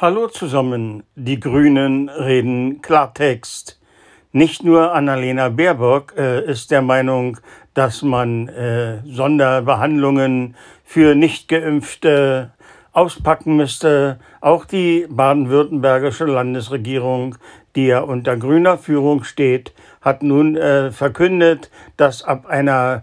Hallo zusammen, die Grünen reden Klartext. Nicht nur Annalena Baerbock äh, ist der Meinung, dass man äh, Sonderbehandlungen für Nichtgeimpfte auspacken müsste. Auch die baden-württembergische Landesregierung, die ja unter grüner Führung steht, hat nun äh, verkündet, dass ab einer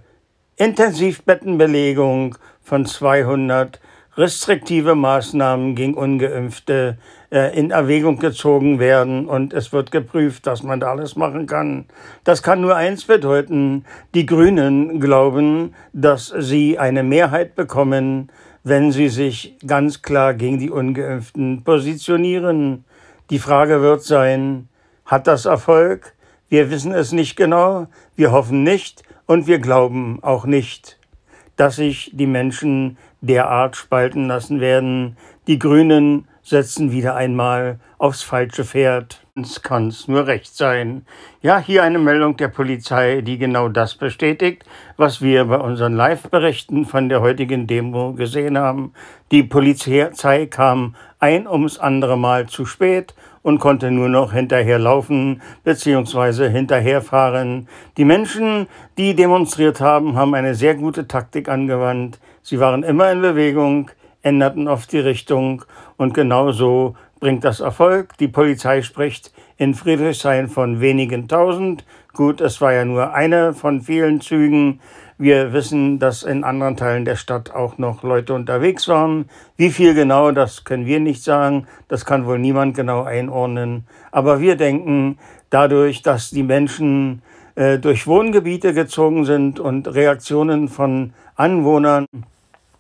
Intensivbettenbelegung von 200 restriktive Maßnahmen gegen Ungeimpfte äh, in Erwägung gezogen werden und es wird geprüft, dass man da alles machen kann. Das kann nur eins bedeuten. Die Grünen glauben, dass sie eine Mehrheit bekommen, wenn sie sich ganz klar gegen die Ungeimpften positionieren. Die Frage wird sein, hat das Erfolg? Wir wissen es nicht genau, wir hoffen nicht und wir glauben auch nicht, dass sich die Menschen derart spalten lassen werden. Die Grünen setzen wieder einmal aufs falsche Pferd. Es kann's nur recht sein. Ja, hier eine Meldung der Polizei, die genau das bestätigt, was wir bei unseren Live-Berichten von der heutigen Demo gesehen haben. Die Polizei kam ein ums andere Mal zu spät und konnte nur noch hinterherlaufen bzw. hinterherfahren. Die Menschen, die demonstriert haben, haben eine sehr gute Taktik angewandt. Sie waren immer in Bewegung, änderten oft die Richtung und genauso bringt das Erfolg. Die Polizei spricht in Friedrichshain von wenigen tausend. Gut, es war ja nur eine von vielen Zügen. Wir wissen, dass in anderen Teilen der Stadt auch noch Leute unterwegs waren. Wie viel genau, das können wir nicht sagen. Das kann wohl niemand genau einordnen. Aber wir denken, dadurch, dass die Menschen äh, durch Wohngebiete gezogen sind und Reaktionen von Anwohnern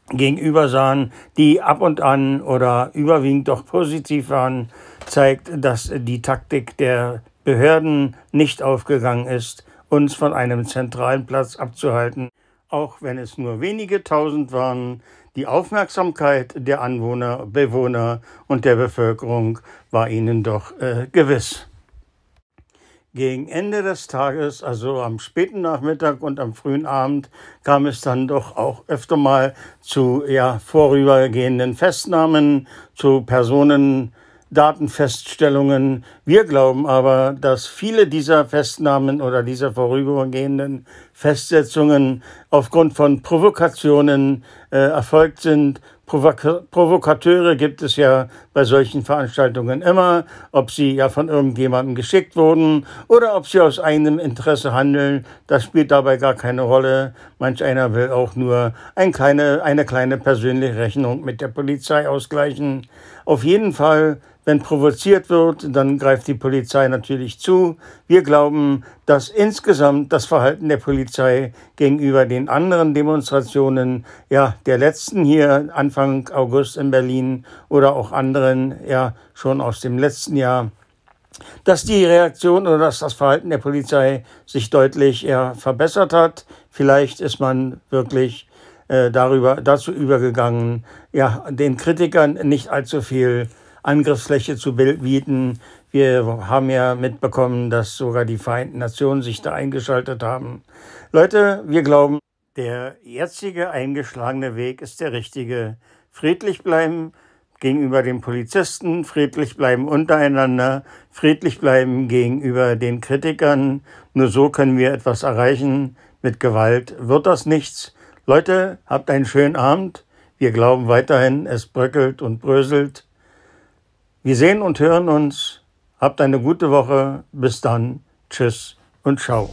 gegenüber sahen, die ab und an oder überwiegend doch positiv waren, zeigt, dass die Taktik der Behörden nicht aufgegangen ist, uns von einem zentralen Platz abzuhalten, auch wenn es nur wenige tausend waren, die Aufmerksamkeit der Anwohner, Bewohner und der Bevölkerung war ihnen doch äh, gewiss. Gegen Ende des Tages, also am späten Nachmittag und am frühen Abend, kam es dann doch auch öfter mal zu ja, vorübergehenden Festnahmen, zu Personendatenfeststellungen. Wir glauben aber, dass viele dieser Festnahmen oder dieser vorübergehenden Festsetzungen aufgrund von Provokationen äh, erfolgt sind Provokateure gibt es ja bei solchen Veranstaltungen immer, ob sie ja von irgendjemandem geschickt wurden oder ob sie aus eigenem Interesse handeln, das spielt dabei gar keine Rolle. Manch einer will auch nur ein kleine, eine kleine persönliche Rechnung mit der Polizei ausgleichen. Auf jeden Fall wenn provoziert wird, dann greift die Polizei natürlich zu. Wir glauben, dass insgesamt das Verhalten der Polizei gegenüber den anderen Demonstrationen, ja, der letzten hier Anfang August in Berlin oder auch anderen, ja, schon aus dem letzten Jahr, dass die Reaktion oder dass das Verhalten der Polizei sich deutlich ja, verbessert hat. Vielleicht ist man wirklich äh, darüber, dazu übergegangen, ja, den Kritikern nicht allzu viel Angriffsfläche zu bieten. Wir haben ja mitbekommen, dass sogar die Vereinten Nationen sich da eingeschaltet haben. Leute, wir glauben, der jetzige eingeschlagene Weg ist der richtige. Friedlich bleiben gegenüber den Polizisten, friedlich bleiben untereinander, friedlich bleiben gegenüber den Kritikern. Nur so können wir etwas erreichen. Mit Gewalt wird das nichts. Leute, habt einen schönen Abend. Wir glauben weiterhin, es bröckelt und bröselt. Wir sehen und hören uns. Habt eine gute Woche. Bis dann. Tschüss und ciao.